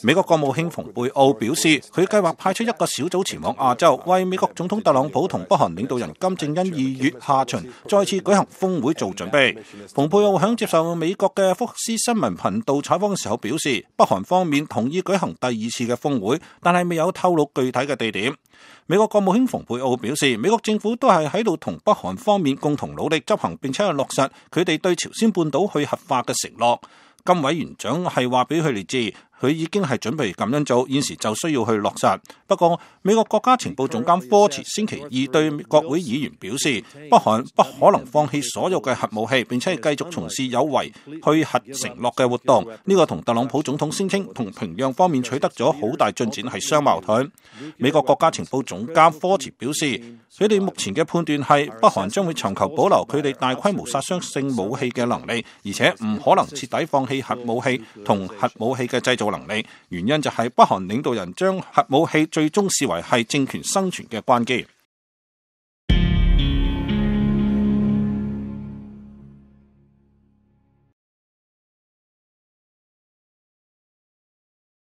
美国国务卿蓬佩奥表示，佢计划派出一个小组前往亚洲，为美国总统特朗普同北韩领导人金正恩二月下旬再次举行峰会做准备。蓬佩奥响接受美国嘅福克斯新闻频道采访嘅时候表示，北韩方面同意举行第二次嘅峰会，但系未有透露具体嘅地点。美国国务卿蓬佩奥表示，美国政府都系喺度同北韩方面共同努力执行并且落实佢哋对朝鲜半岛去核化嘅承诺。金委员长系话俾佢哋知。佢已經係準備咁樣做，現時就需要去落實。不過，美國國家情報總監科茨星期二對國會議員表示，北韓不可能放棄所有嘅核武器，並且繼續從事有違去核承諾嘅活動。呢個同特朗普總統聲稱同平壤方面取得咗好大進展係相矛盾。美國國家情報總監科茨表示，佢哋目前嘅判斷係北韓將會尋求保留佢哋大規模殺傷性武器嘅能力，而且唔可能徹底放棄核武器同核武器嘅製造。能力原因就系北韩领导人将核武器最终视为系政权生存嘅关机。